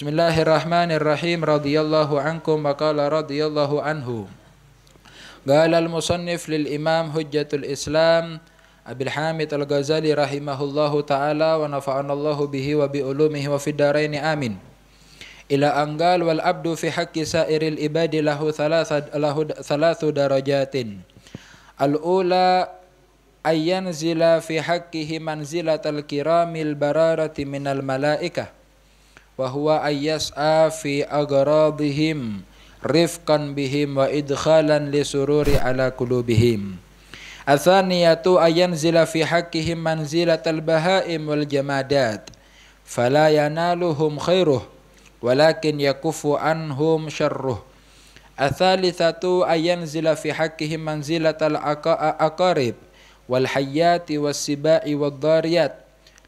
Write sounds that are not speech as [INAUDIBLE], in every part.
Bismillahirrahmanirrahim radhiyallahu ankum wa qala radhiyallahu anhu Gala al imam hujjatul islam Abil Hamid al-Ghazali rahimahullahu ta'ala wa nafa'anallahu bihi wa bi'ulumihi wa amin Ila anggal wal abdu fi haqqi sa'iril ibadi lahu thalathu thalath darajatin Al-ula ayyan fi haqqihi manzilat al-kiramil bararati minal malaikah وهو أن يسعى في أغراضهم رفقا بهم وإدخالا لسرور على قلوبهم الثانية أن ينزل في حقهم منزلة البهائم والجمادات فلا ينالهم خيره ولكن يكف عنهم شره الثالثة أن ينزل في حقهم منزلة الأقارب والحيات والسباع والضاريات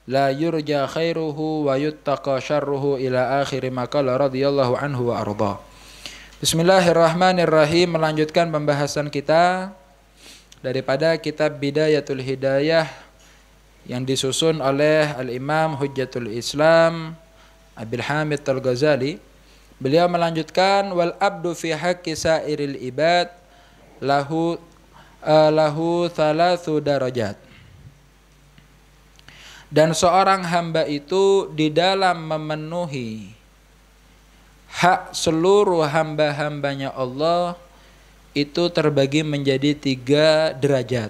la yurja khairuhu wa yuttaqa syarruhu ila akhir maqala radhiyallahu anhu wa arda. Bismillahirrahmanirrahim melanjutkan pembahasan kita daripada kitab Bidayatul Hidayah yang disusun oleh Al-Imam Hujjatul Islam Abil Hamid Al-Ghazali. Beliau melanjutkan wal abdu fi haqqi sairil ibad lahu uh, lahu thalathu darajat dan seorang hamba itu di dalam memenuhi hak seluruh hamba-hambanya Allah itu terbagi menjadi tiga derajat.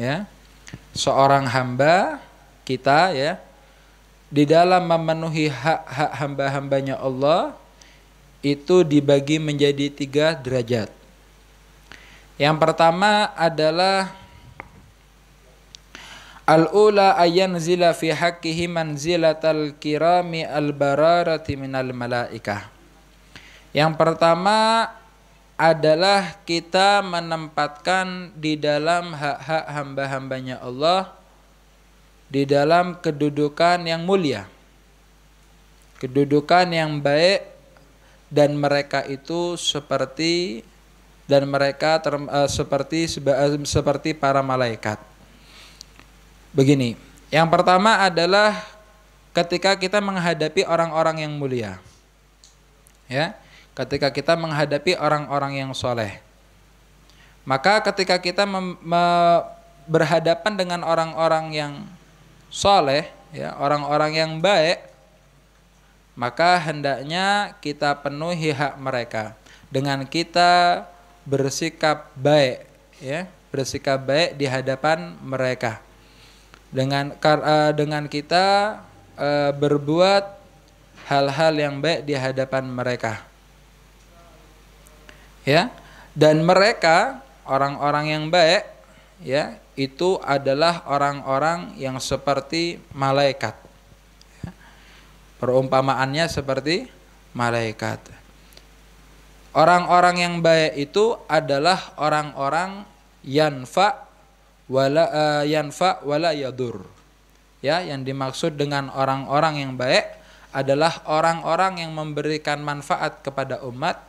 Ya, seorang hamba kita ya di dalam memenuhi hak-hak hamba-hambanya Allah itu dibagi menjadi tiga derajat. Yang pertama adalah Al-ula zila fi haqqihi manzilatal kirami al-bararati minal malaikah. Yang pertama adalah kita menempatkan di dalam hak-hak hamba-hambanya Allah di dalam kedudukan yang mulia. Kedudukan yang baik dan mereka itu seperti dan mereka ter, uh, eh, seperti seperti para malaikat. Begini, yang pertama adalah ketika kita menghadapi orang-orang yang mulia. Ya, ketika kita menghadapi orang-orang yang soleh. Maka ketika kita berhadapan dengan orang-orang yang soleh, ya, orang-orang yang baik, maka hendaknya kita penuhi hak mereka dengan kita bersikap baik, ya, bersikap baik di hadapan mereka dengan kar, uh, dengan kita uh, berbuat hal-hal yang baik di hadapan mereka. Ya. Dan mereka orang-orang yang baik ya, itu adalah orang-orang yang seperti malaikat. Perumpamaannya seperti malaikat. Orang-orang yang baik itu adalah orang-orang yanfa wala uh, yanfa wala yadur. Ya, yang dimaksud dengan orang-orang yang baik adalah orang-orang yang memberikan manfaat kepada umat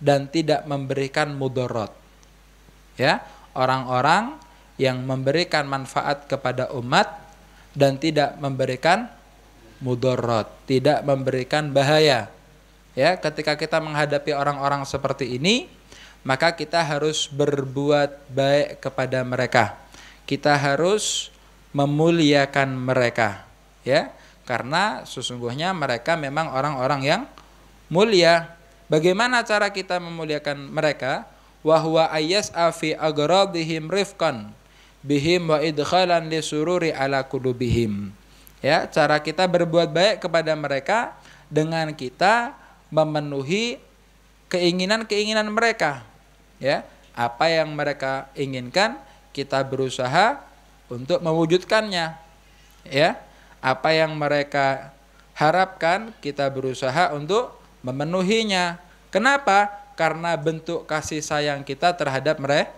dan tidak memberikan mudorot. Ya, orang-orang yang memberikan manfaat kepada umat dan tidak memberikan mudorot, tidak memberikan bahaya. Ya, ketika kita menghadapi orang-orang seperti ini, maka kita harus berbuat baik kepada mereka kita harus memuliakan mereka ya karena sesungguhnya mereka memang orang-orang yang mulia bagaimana cara kita memuliakan mereka wahwa ayas afi agradihim rifkan bihim wa idkhalan sururi ala kudubihim ya cara kita berbuat baik kepada mereka dengan kita memenuhi keinginan-keinginan mereka ya apa yang mereka inginkan kita berusaha untuk mewujudkannya. Ya. Apa yang mereka harapkan kita berusaha untuk memenuhinya. Kenapa? Karena bentuk kasih sayang kita terhadap mere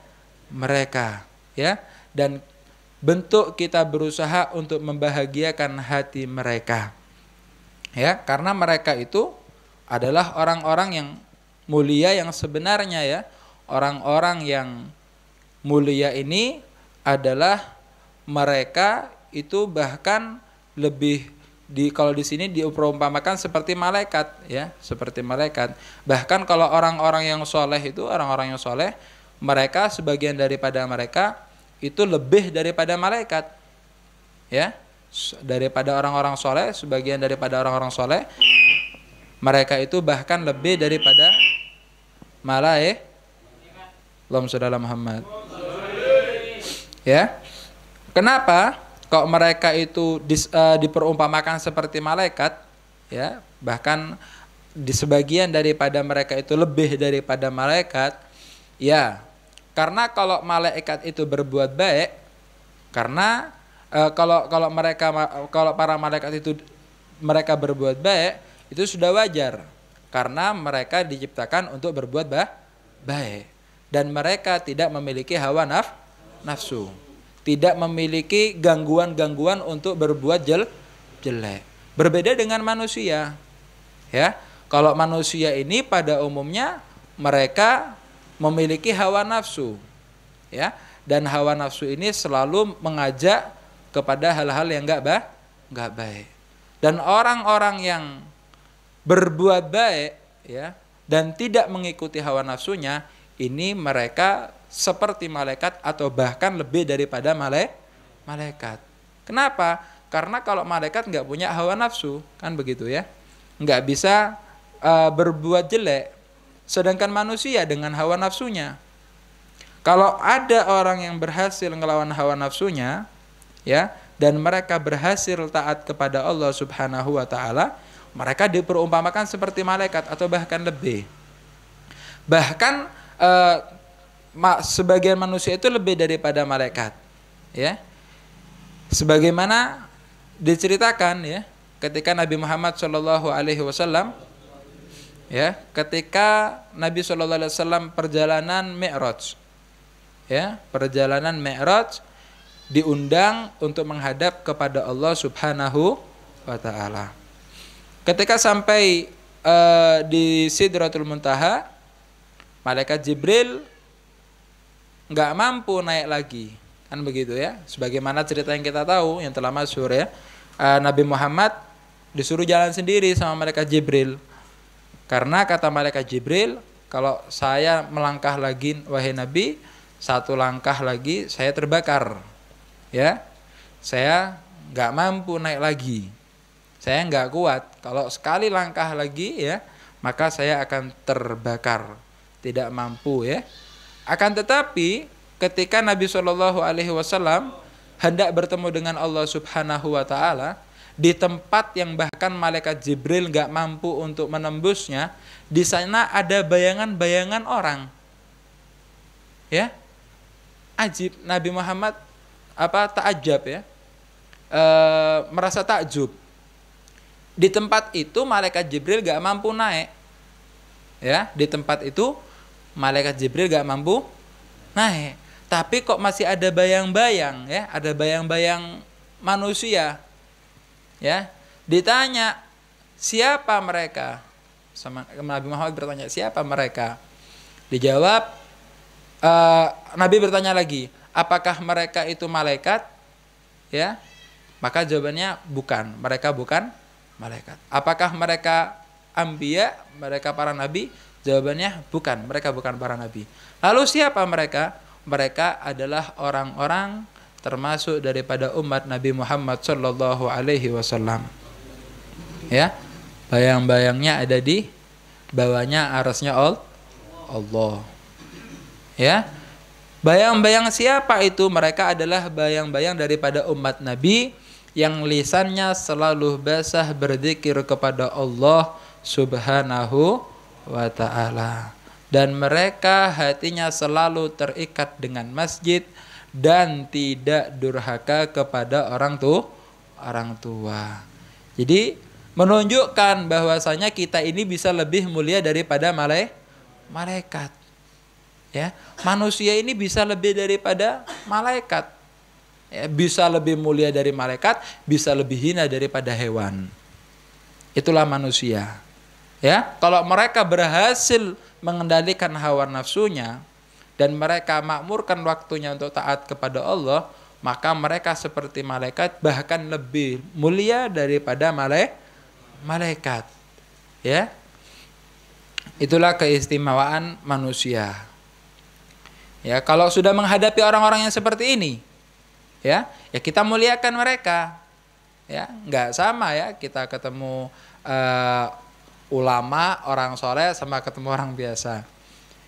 mereka, ya. Dan bentuk kita berusaha untuk membahagiakan hati mereka. Ya, karena mereka itu adalah orang-orang yang mulia yang sebenarnya ya, orang-orang yang mulia ini adalah mereka itu bahkan lebih di kalau di sini diperumpamakan seperti malaikat ya seperti malaikat bahkan kalau orang-orang yang soleh itu orang-orang yang soleh mereka sebagian daripada mereka itu lebih daripada malaikat ya daripada orang-orang soleh sebagian daripada orang-orang soleh mereka itu bahkan lebih daripada malaikat Allahumma sholli ala Muhammad ya. Kenapa kok mereka itu dis, uh, diperumpamakan seperti malaikat ya, bahkan di sebagian daripada mereka itu lebih daripada malaikat ya. Karena kalau malaikat itu berbuat baik karena uh, kalau kalau mereka kalau para malaikat itu mereka berbuat baik itu sudah wajar karena mereka diciptakan untuk berbuat bah, baik dan mereka tidak memiliki hawa naf nafsu, tidak memiliki gangguan-gangguan untuk berbuat jel jelek. Berbeda dengan manusia. Ya. Kalau manusia ini pada umumnya mereka memiliki hawa nafsu. Ya. Dan hawa nafsu ini selalu mengajak kepada hal-hal yang enggak bah, enggak baik. Dan orang-orang yang berbuat baik ya dan tidak mengikuti hawa nafsunya, ini mereka seperti malaikat atau bahkan lebih daripada malaikat. Kenapa? Karena kalau malaikat nggak punya hawa nafsu, kan begitu ya. Nggak bisa uh, berbuat jelek. Sedangkan manusia dengan hawa nafsunya. Kalau ada orang yang berhasil ngelawan hawa nafsunya, ya, dan mereka berhasil taat kepada Allah Subhanahu wa taala, mereka diperumpamakan seperti malaikat atau bahkan lebih. Bahkan uh, ma sebagian manusia itu lebih daripada malaikat. Ya. Sebagaimana diceritakan ya, ketika Nabi Muhammad Shallallahu alaihi wasallam ya, ketika Nabi Shallallahu alaihi wasallam perjalanan Mi'raj. Ya, perjalanan Mi'raj diundang untuk menghadap kepada Allah Subhanahu wa taala. Ketika sampai uh, di Sidratul Muntaha, malaikat Jibril nggak mampu naik lagi kan begitu ya sebagaimana cerita yang kita tahu yang telah masuk ya eh, Nabi Muhammad disuruh jalan sendiri sama mereka Jibril karena kata mereka Jibril kalau saya melangkah lagi wahai Nabi satu langkah lagi saya terbakar ya saya nggak mampu naik lagi saya nggak kuat kalau sekali langkah lagi ya maka saya akan terbakar tidak mampu ya akan tetapi ketika Nabi Shallallahu Alaihi Wasallam hendak bertemu dengan Allah Subhanahu Wa Taala di tempat yang bahkan malaikat Jibril nggak mampu untuk menembusnya, di sana ada bayangan-bayangan orang. Ya, ajib Nabi Muhammad apa takjub ya, e, merasa takjub. Di tempat itu malaikat Jibril nggak mampu naik, ya di tempat itu malaikat Jibril gak mampu naik. Tapi kok masih ada bayang-bayang ya, ada bayang-bayang manusia. Ya. Ditanya siapa mereka? Sama Nabi Muhammad bertanya siapa mereka? Dijawab e, Nabi bertanya lagi, apakah mereka itu malaikat? Ya. Maka jawabannya bukan, mereka bukan malaikat. Apakah mereka ambia, mereka para nabi? Jawabannya bukan, mereka bukan para nabi. Lalu siapa mereka? Mereka adalah orang-orang termasuk daripada umat Nabi Muhammad Shallallahu Alaihi Wasallam. Ya, bayang-bayangnya ada di bawahnya arasnya Allah. Ya, bayang-bayang siapa itu? Mereka adalah bayang-bayang daripada umat Nabi yang lisannya selalu basah berzikir kepada Allah Subhanahu wa taala dan mereka hatinya selalu terikat dengan masjid dan tidak durhaka kepada orang tu orang tua. Jadi menunjukkan bahwasanya kita ini bisa lebih mulia daripada malaikat. Ya, manusia ini bisa lebih daripada malaikat. Ya, bisa lebih mulia dari malaikat, bisa lebih hina daripada hewan. Itulah manusia. Ya, kalau mereka berhasil mengendalikan hawa nafsunya dan mereka makmurkan waktunya untuk taat kepada Allah, maka mereka seperti malaikat bahkan lebih mulia daripada malaikat. Ya. Itulah keistimewaan manusia. Ya, kalau sudah menghadapi orang-orang yang seperti ini, ya, ya kita muliakan mereka. Ya, nggak sama ya kita ketemu eh, ulama, orang soleh sama ketemu orang biasa.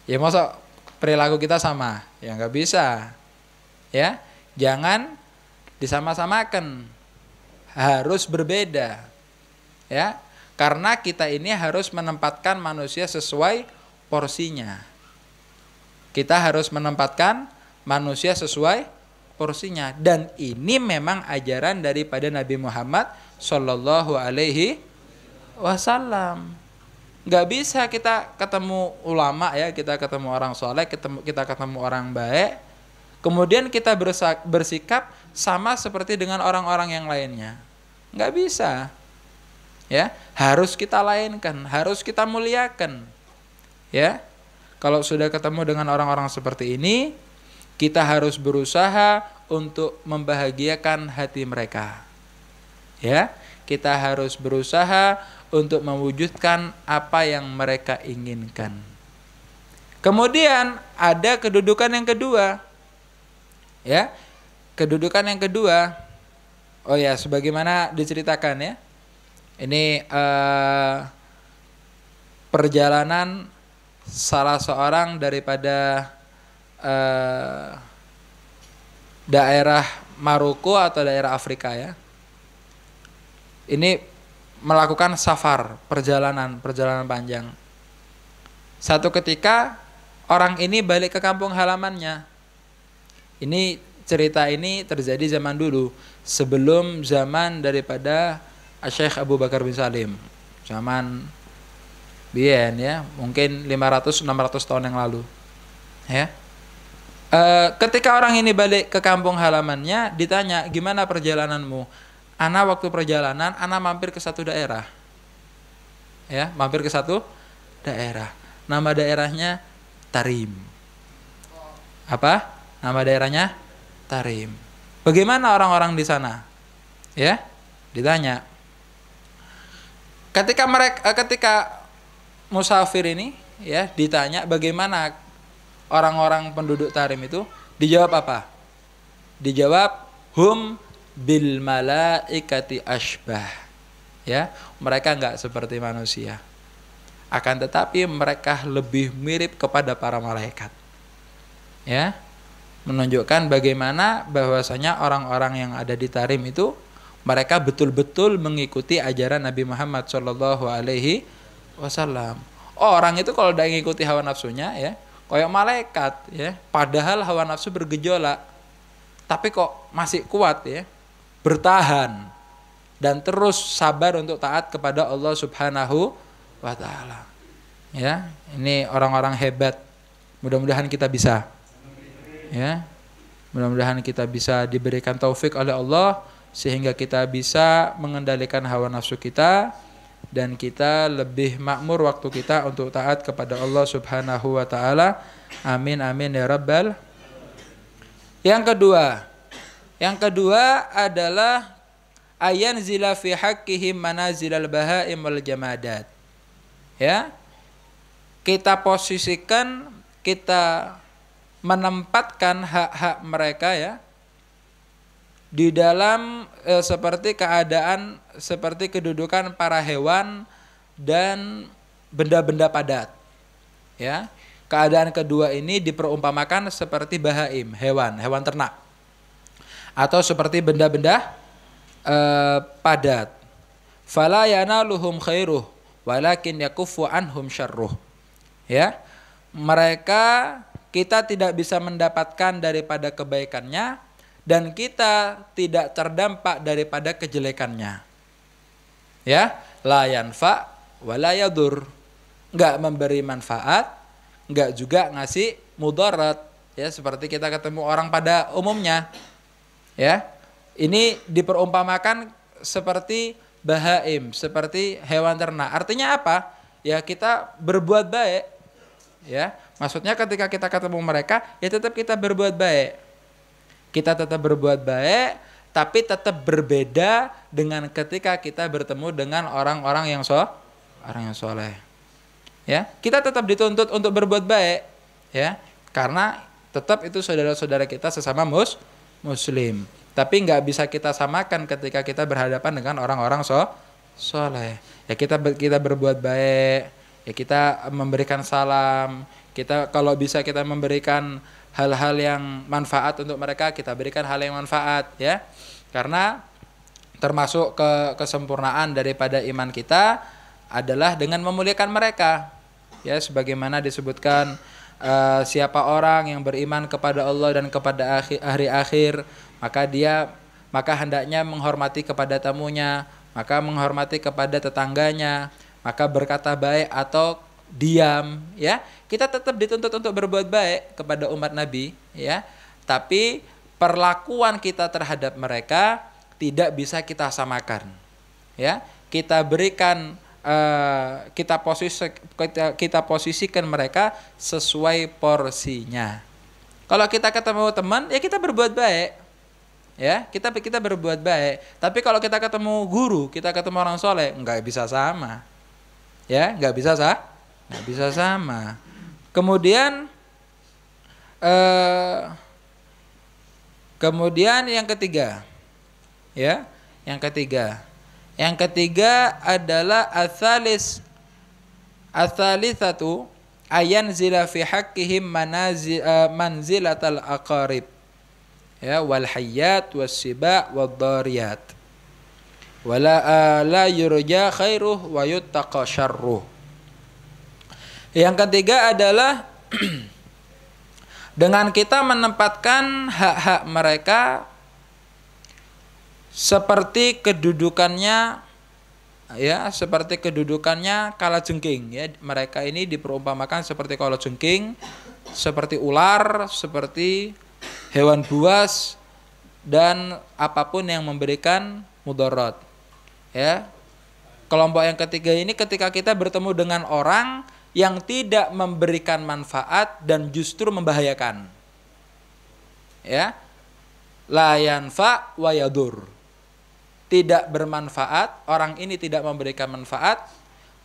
Ya masa perilaku kita sama? Ya nggak bisa. Ya, jangan disama-samakan. Harus berbeda. Ya, karena kita ini harus menempatkan manusia sesuai porsinya. Kita harus menempatkan manusia sesuai porsinya dan ini memang ajaran daripada Nabi Muhammad Shallallahu alaihi wasallam. Gak bisa kita ketemu ulama ya, kita ketemu orang soleh, ketemu, kita ketemu orang baik, kemudian kita bersikap sama seperti dengan orang-orang yang lainnya. Gak bisa. Ya, harus kita lainkan, harus kita muliakan. Ya. Kalau sudah ketemu dengan orang-orang seperti ini, kita harus berusaha untuk membahagiakan hati mereka. Ya kita harus berusaha untuk mewujudkan apa yang mereka inginkan. Kemudian ada kedudukan yang kedua. Ya. Kedudukan yang kedua. Oh ya, sebagaimana diceritakan ya. Ini eh, perjalanan salah seorang daripada eh, daerah Maroko atau daerah Afrika ya ini melakukan safar, perjalanan, perjalanan panjang. Satu ketika orang ini balik ke kampung halamannya. Ini cerita ini terjadi zaman dulu, sebelum zaman daripada Syekh Abu Bakar bin Salim. Zaman Bien ya, mungkin 500 600 tahun yang lalu. Ya. E, ketika orang ini balik ke kampung halamannya, ditanya, "Gimana perjalananmu?" Ana waktu perjalanan, Ana mampir ke satu daerah. Ya, mampir ke satu daerah. Nama daerahnya Tarim. Apa? Nama daerahnya Tarim. Bagaimana orang-orang di sana? Ya, ditanya. Ketika mereka eh, ketika musafir ini ya ditanya bagaimana orang-orang penduduk Tarim itu dijawab apa? Dijawab hum bil malaikati asbah. Ya, mereka nggak seperti manusia. Akan tetapi mereka lebih mirip kepada para malaikat. Ya, menunjukkan bagaimana bahwasanya orang-orang yang ada di Tarim itu mereka betul-betul mengikuti ajaran Nabi Muhammad Shallallahu Alaihi Wasallam. Oh, orang itu kalau udah ngikuti hawa nafsunya ya, kayak malaikat ya. Padahal hawa nafsu bergejolak, tapi kok masih kuat ya bertahan dan terus sabar untuk taat kepada Allah Subhanahu wa taala. Ya, ini orang-orang hebat. Mudah-mudahan kita bisa. Ya. Mudah-mudahan kita bisa diberikan taufik oleh Allah sehingga kita bisa mengendalikan hawa nafsu kita dan kita lebih makmur waktu kita untuk taat kepada Allah Subhanahu wa taala. Amin amin ya rabbal. Yang kedua, yang kedua adalah ayan zila fi haqqihim manazilal bahaim wal jamadat. Ya. Kita posisikan, kita menempatkan hak-hak mereka ya di dalam eh, seperti keadaan seperti kedudukan para hewan dan benda-benda padat. Ya. Keadaan kedua ini diperumpamakan seperti bahaim, hewan, hewan ternak atau seperti benda-benda uh, padat. Fala yanaluhum khairuh walakin yakufu anhum syarruh. Ya. Mereka kita tidak bisa mendapatkan daripada kebaikannya dan kita tidak terdampak daripada kejelekannya. Ya, la yanfa wala yadur. memberi manfaat, enggak juga ngasih mudarat. Ya, seperti kita ketemu orang pada umumnya ya ini diperumpamakan seperti bahaim seperti hewan ternak artinya apa ya kita berbuat baik ya maksudnya ketika kita ketemu mereka ya tetap kita berbuat baik kita tetap berbuat baik tapi tetap berbeda dengan ketika kita bertemu dengan orang-orang yang so orang yang soleh ya kita tetap dituntut untuk berbuat baik ya karena tetap itu saudara-saudara kita sesama mus muslim. Tapi nggak bisa kita samakan ketika kita berhadapan dengan orang-orang so soleh. Ya kita kita berbuat baik, ya kita memberikan salam. Kita kalau bisa kita memberikan hal-hal yang manfaat untuk mereka, kita berikan hal yang manfaat ya. Karena termasuk ke kesempurnaan daripada iman kita adalah dengan memuliakan mereka. Ya sebagaimana disebutkan Eh, siapa orang yang beriman kepada Allah dan kepada akhir, hari akhir maka dia maka hendaknya menghormati kepada tamunya maka menghormati kepada tetangganya maka berkata baik atau diam ya kita tetap dituntut untuk berbuat baik kepada umat Nabi ya tapi perlakuan kita terhadap mereka tidak bisa kita samakan ya kita berikan uh, kita posisi kita, kita posisikan mereka sesuai porsinya. Kalau kita ketemu teman, ya kita berbuat baik. Ya, kita kita berbuat baik. Tapi kalau kita ketemu guru, kita ketemu orang soleh, nggak bisa sama. Ya, nggak bisa sah, nggak bisa sama. Kemudian, eh, kemudian yang ketiga, ya, yang ketiga, yang ketiga adalah asalis athalisatu ayan zila fi haqqihim manazil, eh, manzilat al akarib Ya wal hayyat was siba wad dariyat. Wala eh, la yurja khairuh wa yuttaqa syarruh. Yang ketiga adalah [CLEARS THROAT] dengan kita menempatkan hak-hak mereka seperti kedudukannya ya seperti kedudukannya kala jengking ya mereka ini diperumpamakan seperti kala jengking seperti ular seperti hewan buas dan apapun yang memberikan mudorot ya kelompok yang ketiga ini ketika kita bertemu dengan orang yang tidak memberikan manfaat dan justru membahayakan ya layanfa fa wayadur tidak bermanfaat, orang ini tidak memberikan manfaat,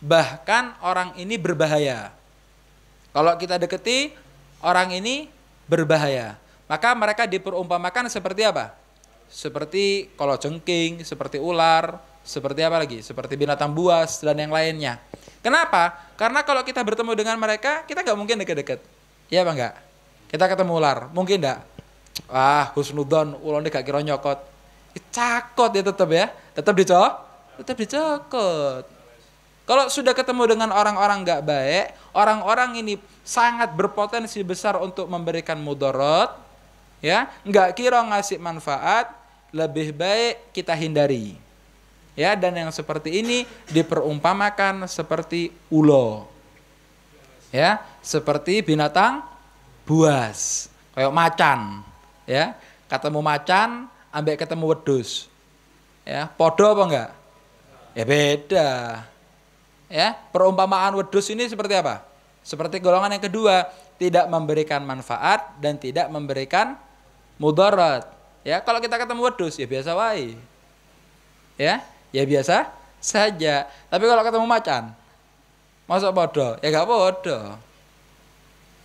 bahkan orang ini berbahaya. Kalau kita deketi, orang ini berbahaya. Maka mereka diperumpamakan seperti apa? Seperti kalau cengking, seperti ular, seperti apa lagi? Seperti binatang buas dan yang lainnya. Kenapa? Karena kalau kita bertemu dengan mereka, kita nggak mungkin deket-deket. Iya apa enggak? Kita ketemu ular, mungkin enggak? Wah, husnudon, ulon gak kira nyokot Cakot ya tetap ya. Tetap dicok. Tetap dicokot. Kalau sudah ketemu dengan orang-orang nggak baik, orang-orang ini sangat berpotensi besar untuk memberikan mudorot, ya nggak kira ngasih manfaat, lebih baik kita hindari. Ya, dan yang seperti ini diperumpamakan seperti ulo. Ya, seperti binatang buas, kayak macan, ya. Ketemu macan, ambek ketemu wedus ya podo apa enggak ya beda ya perumpamaan wedus ini seperti apa seperti golongan yang kedua tidak memberikan manfaat dan tidak memberikan mudarat ya kalau kita ketemu wedus ya biasa wae ya ya biasa saja tapi kalau ketemu macan masuk podo ya gak podo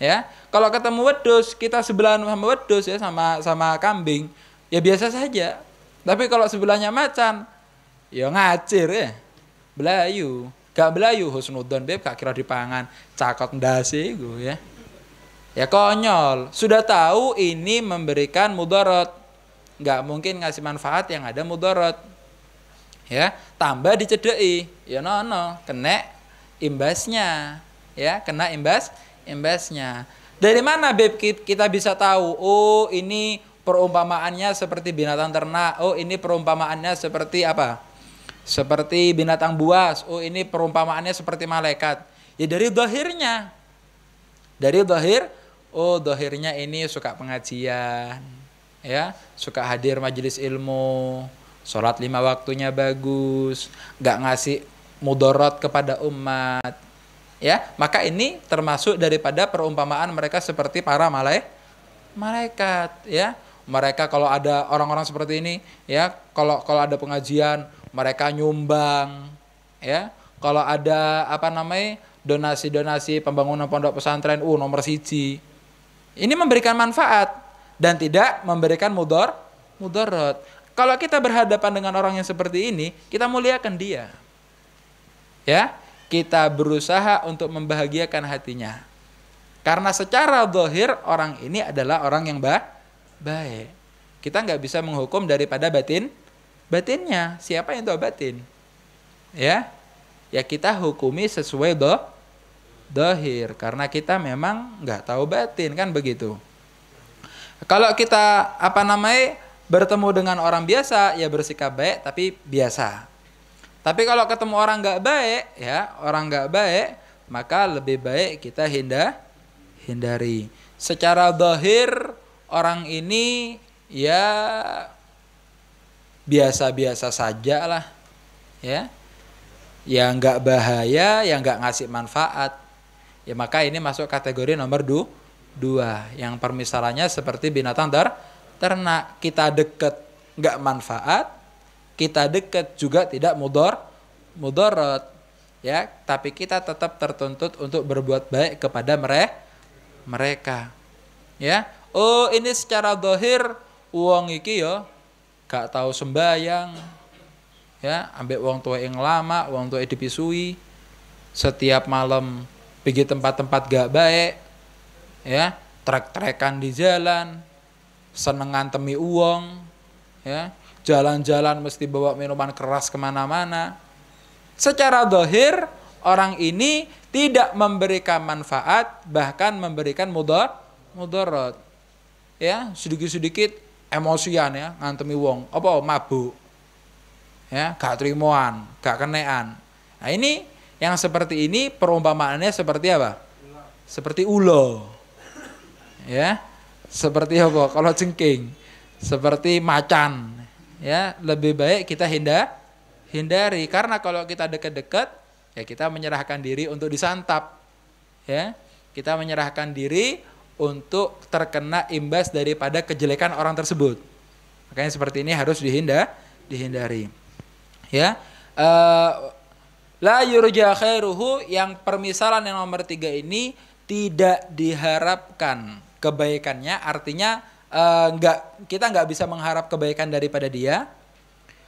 ya kalau ketemu wedus kita sebelahan sama wedus ya sama sama kambing ya biasa saja. Tapi kalau sebelahnya macan, ya ngacir ya. Belayu. Gak belayu husnudon beb gak kira dipangan. Cakot ndase gue ya. Ya konyol. Sudah tahu ini memberikan mudarat. Gak mungkin ngasih manfaat yang ada mudarat. Ya, tambah dicedai Ya no no, kena imbasnya. Ya, kena imbas imbasnya. Dari mana beb kita bisa tahu oh ini perumpamaannya seperti binatang ternak. Oh, ini perumpamaannya seperti apa? Seperti binatang buas. Oh, ini perumpamaannya seperti malaikat. Ya dari dohirnya. Dari dohir, oh dohirnya ini suka pengajian. Ya, suka hadir majelis ilmu, sholat lima waktunya bagus, nggak ngasih mudorot kepada umat. Ya, maka ini termasuk daripada perumpamaan mereka seperti para malaikat malaikat ya mereka kalau ada orang-orang seperti ini ya kalau kalau ada pengajian mereka nyumbang ya kalau ada apa namanya donasi-donasi pembangunan pondok pesantren uh nomor siji ini memberikan manfaat dan tidak memberikan mudor mudorot kalau kita berhadapan dengan orang yang seperti ini kita muliakan dia ya kita berusaha untuk membahagiakan hatinya karena secara dohir orang ini adalah orang yang baik baik. Kita nggak bisa menghukum daripada batin batinnya. Siapa yang tahu batin? Ya, ya kita hukumi sesuai do dohir karena kita memang nggak tahu batin kan begitu. Kalau kita apa namanya bertemu dengan orang biasa ya bersikap baik tapi biasa. Tapi kalau ketemu orang nggak baik ya orang nggak baik maka lebih baik kita hindar hindari. Secara dohir orang ini ya biasa-biasa saja lah ya ya nggak bahaya ya nggak ngasih manfaat ya maka ini masuk kategori nomor du, dua yang permisalannya seperti binatang ter ternak kita deket nggak manfaat kita deket juga tidak mudor mudorot ya tapi kita tetap tertuntut untuk berbuat baik kepada mereka, mereka ya oh ini secara dohir uang iki yo, ya, gak tahu sembayang ya ambek uang tua yang lama uang tua dipisui setiap malam pergi tempat-tempat gak baik ya trek-trekan di jalan senengan temi uang ya jalan-jalan mesti bawa minuman keras kemana-mana secara dohir orang ini tidak memberikan manfaat bahkan memberikan mudar mudarat ya sedikit-sedikit emosian ya ngantemi wong apa mabuk ya gak terimoan gak kenean nah ini yang seperti ini perumpamaannya seperti apa seperti ulo ya seperti apa kalau cengking seperti macan ya lebih baik kita hindar hindari karena kalau kita dekat-dekat ya kita menyerahkan diri untuk disantap ya kita menyerahkan diri untuk terkena imbas daripada kejelekan orang tersebut. Makanya seperti ini harus dihindar, dihindari. Ya. Eh, la yurja khairuhu yang permisalan yang nomor tiga ini tidak diharapkan kebaikannya artinya uh, nggak kita nggak bisa mengharap kebaikan daripada dia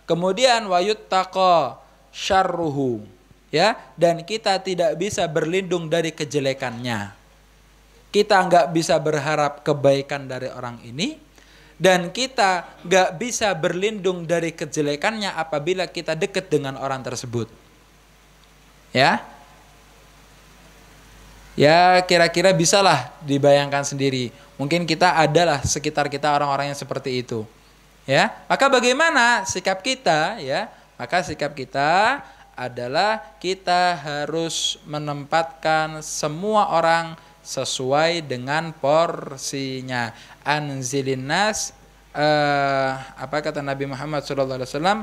kemudian wayut tako syarruhu ya dan kita tidak bisa berlindung dari kejelekannya kita nggak bisa berharap kebaikan dari orang ini, dan kita nggak bisa berlindung dari kejelekannya apabila kita dekat dengan orang tersebut. Ya, ya kira-kira bisalah dibayangkan sendiri. Mungkin kita adalah sekitar kita orang-orang yang seperti itu. Ya, maka bagaimana sikap kita? Ya, maka sikap kita adalah kita harus menempatkan semua orang sesuai dengan porsinya. Anzilinas, nas eh, apa kata Nabi Muhammad sallallahu alaihi wasallam?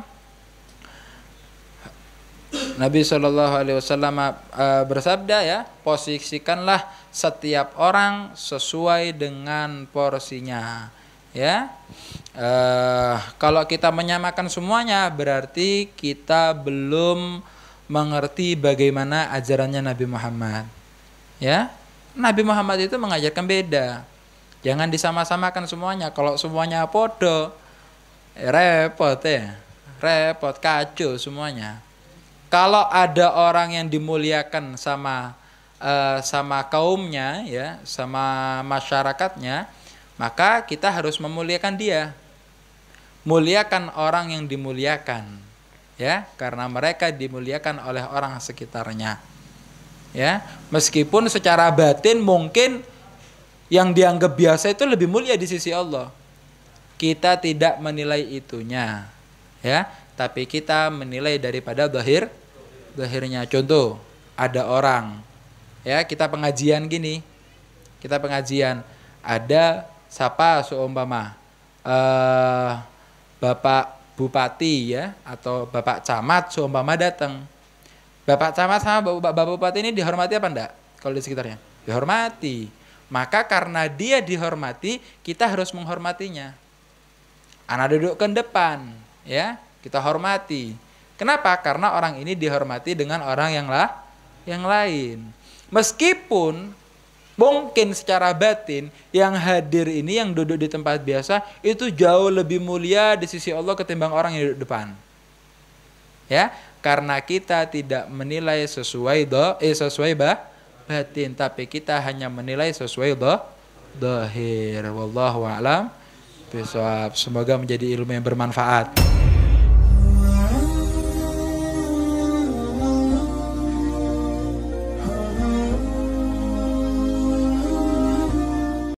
Nabi Shallallahu Alaihi Wasallam eh, bersabda ya posisikanlah setiap orang sesuai dengan porsinya ya eh, kalau kita menyamakan semuanya berarti kita belum mengerti bagaimana ajarannya Nabi Muhammad ya Nabi Muhammad itu mengajarkan beda. Jangan disama-samakan semuanya. Kalau semuanya podo, ya repot ya. Repot, kacau semuanya. Kalau ada orang yang dimuliakan sama eh, sama kaumnya ya, sama masyarakatnya, maka kita harus memuliakan dia. Muliakan orang yang dimuliakan ya, karena mereka dimuliakan oleh orang sekitarnya ya meskipun secara batin mungkin yang dianggap biasa itu lebih mulia di sisi Allah kita tidak menilai itunya ya tapi kita menilai daripada zahir zahirnya contoh ada orang ya kita pengajian gini kita pengajian ada siapa seumpama uh, bapak bupati ya atau bapak camat seumpama datang Bapak camat sama bapak, bapak bupati ini dihormati apa enggak? Kalau di sekitarnya? Dihormati. Maka karena dia dihormati, kita harus menghormatinya. Anak duduk ke depan, ya. Kita hormati. Kenapa? Karena orang ini dihormati dengan orang yang lah yang lain. Meskipun mungkin secara batin yang hadir ini yang duduk di tempat biasa itu jauh lebih mulia di sisi Allah ketimbang orang yang duduk depan. Ya, karena kita tidak menilai sesuai do eh sesuai bah batin tapi kita hanya menilai sesuai do dohir wallahu alam semoga menjadi ilmu yang bermanfaat